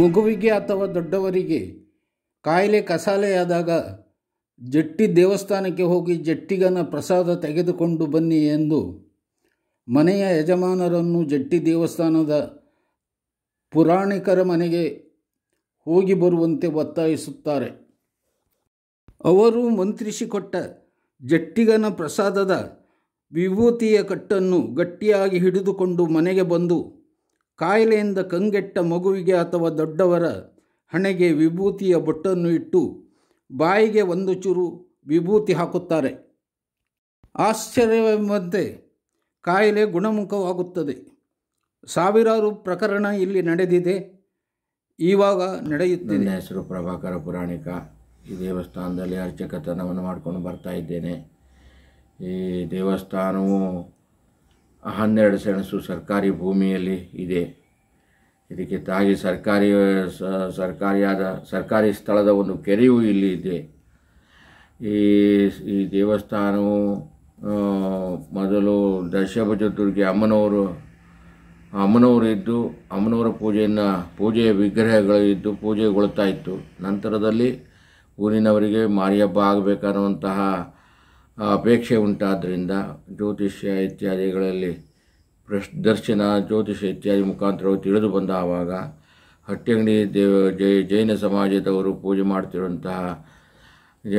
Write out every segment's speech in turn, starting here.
ಮಗುವಿಗೆ ಅಥವಾ ದೊಡ್ಡವರಿಗೆ ಕಾಯಿಲೆ ಕಸಾಲೆಯಾದಾಗ ಜಟ್ಟಿ ದೇವಸ್ಥಾನಕ್ಕೆ ಹೋಗಿ ಜಟ್ಟಿಗನ ಪ್ರಸಾದ ತೆಗೆದುಕೊಂಡು ಬನ್ನಿ ಎಂದು ಮನೆಯ ಯಜಮಾನರನ್ನು ಜಟ್ಟಿ ದೇವಸ್ಥಾನದ ಪುರಾಣಿಕರ ಮನೆಗೆ ಹೋಗಿ ಬರುವಂತೆ ಒತ್ತಾಯಿಸುತ್ತಾರೆ ಅವರು ಮಂತ್ರಿಸಿಕೊಟ್ಟ ಜಟ್ಟಿಗನ ಪ್ರಸಾದದ ವಿಭೂತಿಯ ಕಟ್ಟನ್ನು ಗಟ್ಟಿಯಾಗಿ ಹಿಡಿದುಕೊಂಡು ಮನೆಗೆ ಬಂದು ಕಾಯಿಲೆಯಿಂದ ಕಂಗೆಟ್ಟ ಮಗುವಿಗೆ ಅಥವಾ ದೊಡ್ಡವರ ಹಣೆಗೆ ವಿಭೂತಿಯ ಬೊಟ್ಟನ್ನು ಇಟ್ಟು ಬಾಯಿಗೆ ಒಂದು ಚೂರು ವಿಭೂತಿ ಹಾಕುತ್ತಾರೆ ಆಶ್ಚರ್ಯವೆಂಬಂತೆ ಕಾಯಿಲೆ ಗುಣಮುಖವಾಗುತ್ತದೆ ಸಾವಿರಾರು ಪ್ರಕರಣ ಇಲ್ಲಿ ನಡೆದಿದೆ ಈವಾಗ ನಡೆಯುತ್ತಿದೆ ಹೆಸರು ಪ್ರಭಾಕರ ಪುರಾಣಿಕ ಈ ದೇವಸ್ಥಾನದಲ್ಲಿ ಅರ್ಚಕತನವನ್ನು ಮಾಡಿಕೊಂಡು ಬರ್ತಾ ಇದ್ದೇನೆ ಈ ದೇವಸ್ಥಾನವು ಹನ್ನೆರಡು ಸೆಣಸು ಸರ್ಕಾರಿ ಭೂಮಿಯಲ್ಲಿ ಇದೆ ಇದಕ್ಕೆ ತಾಗಿ ಸರ್ಕಾರಿ ಸರ್ಕಾರಿಯಾದ ಸರ್ಕಾರಿ ಸ್ಥಳದ ಒಂದು ಕೆರೆಯೂ ಇಲ್ಲಿ ಇದೆ ಈ ಈ ದೇವಸ್ಥಾನವು ಮೊದಲು ದಶಭ ದುರ್ಗಿ ಅಮ್ಮನವರು ಅಮ್ಮನವರು ಇದ್ದು ಅಮ್ಮನವರ ಪೂಜೆಯನ್ನು ಪೂಜೆಯ ವಿಗ್ರಹಗಳು ಇದ್ದು ಪೂಜೆಗೊಳ್ತಾ ಇತ್ತು ನಂತರದಲ್ಲಿ ಊರಿನವರಿಗೆ ಮಾರಿಯಬ್ಬ ಆಗಬೇಕನ್ನುವಂತಹ ಅಪೇಕ್ಷೆ ಉಂಟಾದ್ದರಿಂದ ಜ್ಯೋತಿಷ್ಯ ಇತ್ಯಾದಿಗಳಲ್ಲಿ ಪ್ರಶ್ ದರ್ಶನ ಜ್ಯೋತಿಷ್ಯ ಇತ್ಯಾದಿ ಮುಖಾಂತರವು ತಿಳಿದು ಬಂದಾವಾಗ ಹಟ್ಟಿಯಂಗಡಿ ದೇವ ಜೈ ಜೈನ ಸಮಾಜದವರು ಪೂಜೆ ಮಾಡ್ತಿರುವಂತಹ ಜ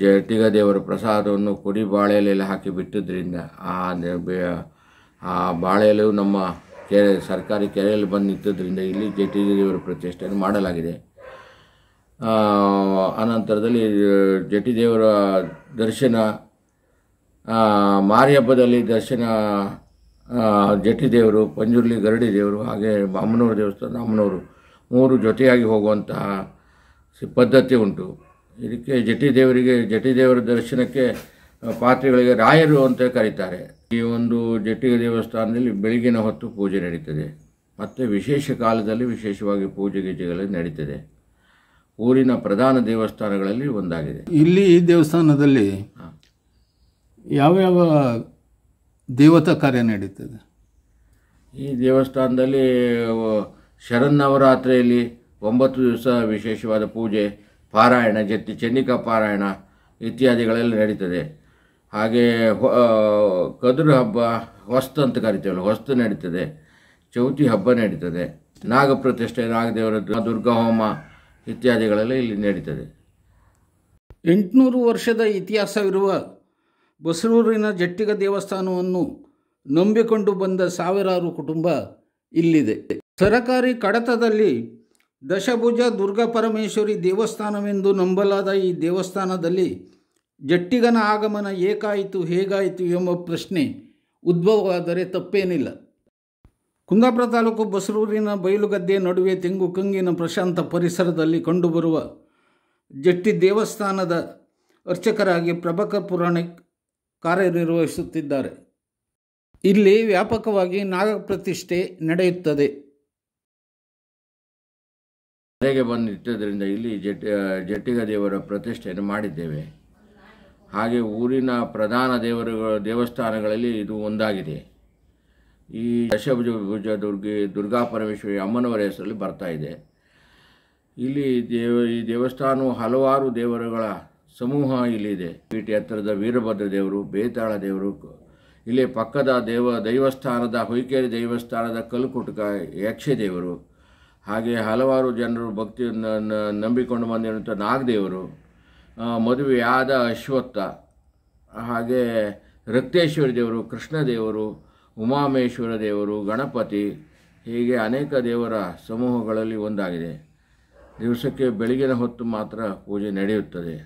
ಜಟಿಗ ದೇವರ ಪ್ರಸಾದವನ್ನು ಕೊಡಿ ಬಾಳೆಲೆಲ್ಲ ಹಾಕಿ ಬಿಟ್ಟಿದ್ದರಿಂದ ಆ ಆ ಬಾಳೆಲೆಯು ನಮ್ಮ ಕೆರೆ ಸರ್ಕಾರಿ ಕೆರೆಯಲ್ಲಿ ಬಂದು ನಿಂತಿದ್ದರಿಂದ ಇಲ್ಲಿ ಜಟಿಗ ದೇವರ ಪ್ರತಿಷ್ಠೆಯನ್ನು ಮಾಡಲಾಗಿದೆ ಅನಂತರದಲ್ಲಿ ಜಟಿದೇವರ ದರ್ಶನ ಹಬ್ಬದಲ್ಲಿ ದರ್ಶನ ಜಟ್ಟಿದೇವರು ಪಂಜುರ್ಲಿ ಗರಡಿ ದೇವರು ಹಾಗೆ ಅಮ್ಮನವರು ದೇವಸ್ಥಾನ ಅಮ್ಮನವರು ಮೂರು ಜೊತೆಯಾಗಿ ಹೋಗುವಂತಹ ಪದ್ಧತಿ ಉಂಟು ಇದಕ್ಕೆ ಜಟಿ ದೇವರಿಗೆ ಜಟಿ ದೇವರ ದರ್ಶನಕ್ಕೆ ಪಾತ್ರೆಗಳಿಗೆ ರಾಯರು ಅಂತ ಕರೀತಾರೆ ಈ ಒಂದು ಜಟ್ಟಿ ದೇವಸ್ಥಾನದಲ್ಲಿ ಬೆಳಗಿನ ಹೊತ್ತು ಪೂಜೆ ನಡೀತದೆ ಮತ್ತು ವಿಶೇಷ ಕಾಲದಲ್ಲಿ ವಿಶೇಷವಾಗಿ ಪೂಜೆ ಗೀಜೆಗಳಲ್ಲಿ ನಡೀತದೆ ಊರಿನ ಪ್ರಧಾನ ದೇವಸ್ಥಾನಗಳಲ್ಲಿ ಒಂದಾಗಿದೆ ಇಲ್ಲಿ ಈ ದೇವಸ್ಥಾನದಲ್ಲಿ ಯಾವ ಯಾವ ದೇವತಾ ಕಾರ್ಯ ನಡೀತದೆ ಈ ದೇವಸ್ಥಾನದಲ್ಲಿ ಶರನ್ನವರಾತ್ರಿಯಲ್ಲಿ ಒಂಬತ್ತು ದಿವಸ ವಿಶೇಷವಾದ ಪೂಜೆ ಪಾರಾಯಣ ಜತಿ ಚಂಡಿಕಾ ಪಾರಾಯಣ ಇತ್ಯಾದಿಗಳೆಲ್ಲ ನಡೀತದೆ ಹಾಗೆ ಕದುರು ಹಬ್ಬ ಹೊಸ್ತು ಅಂತ ಕರಿತೇವಲ್ಲ ಹೊಸ್ತು ನಡೀತದೆ ಚೌತಿ ಹಬ್ಬ ನಡೀತದೆ ನಾಗ ಪ್ರತಿಷ್ಠೆ ದುರ್ಗಾ ಹೋಮ ಇತ್ಯಾದಿಗಳೆಲ್ಲ ಇಲ್ಲಿ ನಡೀತದೆ ಎಂಟುನೂರು ವರ್ಷದ ಇತಿಹಾಸವಿರುವ ಬಸರೂರಿನ ಜಟ್ಟಿಗ ದೇವಸ್ಥಾನವನ್ನು ನಂಬಿಕೊಂಡು ಬಂದ ಸಾವಿರಾರು ಕುಟುಂಬ ಇಲ್ಲಿದೆ ಸರಕಾರಿ ಕಡತದಲ್ಲಿ ದಶಭುಜ ದುರ್ಗಾಪರಮೇಶ್ವರಿ ದೇವಸ್ಥಾನವೆಂದು ನಂಬಲಾದ ಈ ದೇವಸ್ಥಾನದಲ್ಲಿ ಜಟ್ಟಿಗನ ಆಗಮನ ಏಕಾಯಿತು ಹೇಗಾಯಿತು ಎಂಬ ಪ್ರಶ್ನೆ ಉದ್ಭವವಾದರೆ ತಪ್ಪೇನಿಲ್ಲ ಕುಂದಾಪುರ ತಾಲೂಕು ಬಸರೂರಿನ ಬಯಲುಗದ್ದೆ ನಡುವೆ ತೆಂಗು ಕಂಗಿನ ಪ್ರಶಾಂತ ಪರಿಸರದಲ್ಲಿ ಕಂಡುಬರುವ ಜಟ್ಟಿ ದೇವಸ್ಥಾನದ ಅರ್ಚಕರಾಗಿ ಪ್ರಭಕ ಪುರಾಣಿಕ್ ಕಾರ್ಯನಿರ್ವಹಿಸುತ್ತಿದ್ದಾರೆ ಇಲ್ಲಿ ವ್ಯಾಪಕವಾಗಿ ನಾಗಪ್ರತಿಷ್ಠೆ ನಡೆಯುತ್ತದೆ ಮನೆಗೆ ಬಂದಿದ್ದರಿಂದ ಇಲ್ಲಿ ಜಟ್ಟಿ ಜಟ್ಟಿಗ ದೇವರ ಪ್ರತಿಷ್ಠೆಯನ್ನು ಮಾಡಿದ್ದೇವೆ ಹಾಗೆ ಊರಿನ ಪ್ರಧಾನ ದೇವರು ದೇವಸ್ಥಾನಗಳಲ್ಲಿ ಇದು ಒಂದಾಗಿದೆ ಈ ದಶಭುಜ ಭುಜ ದುರ್ಗಿ ದುರ್ಗಾ ಪರಮೇಶ್ವರಿ ಅಮ್ಮನವರ ಹೆಸರಲ್ಲಿ ಬರ್ತಾ ಇದೆ ಇಲ್ಲಿ ದೇವ ಈ ದೇವಸ್ಥಾನವು ಹಲವಾರು ದೇವರುಗಳ ಸಮೂಹ ಇಲ್ಲಿದೆ ಪೀಟಿ ಹತ್ತಿರದ ವೀರಭದ್ರ ದೇವರು ಬೇತಾಳ ದೇವರು ಇಲ್ಲಿ ಪಕ್ಕದ ದೇವ ದೈವಸ್ಥಾನದ ಹೊಯ್ಕೇರಿ ದೈವಸ್ಥಾನದ ಕಲ್ಕುಟುಕ ಯಕ್ಷದೇವರು ಹಾಗೆ ಹಲವಾರು ಜನರು ಭಕ್ತಿ ನಂಬಿಕೊಂಡು ಬಂದಿರುವಂಥ ನಾಗದೇವರು ಮದುವೆಯಾದ ಅಶ್ವತ್ಥ ಹಾಗೆ ರಕ್ತೇಶ್ವರಿ ದೇವರು ಕೃಷ್ಣ ದೇವರು ಉಮಾಮೇಶ್ವರ ದೇವರು ಗಣಪತಿ ಹೀಗೆ ಅನೇಕ ದೇವರ ಸಮೂಹಗಳಲ್ಲಿ ಒಂದಾಗಿದೆ ದಿವಸಕ್ಕೆ ಬೆಳಗಿನ ಹೊತ್ತು ಮಾತ್ರ ಪೂಜೆ ನಡೆಯುತ್ತದೆ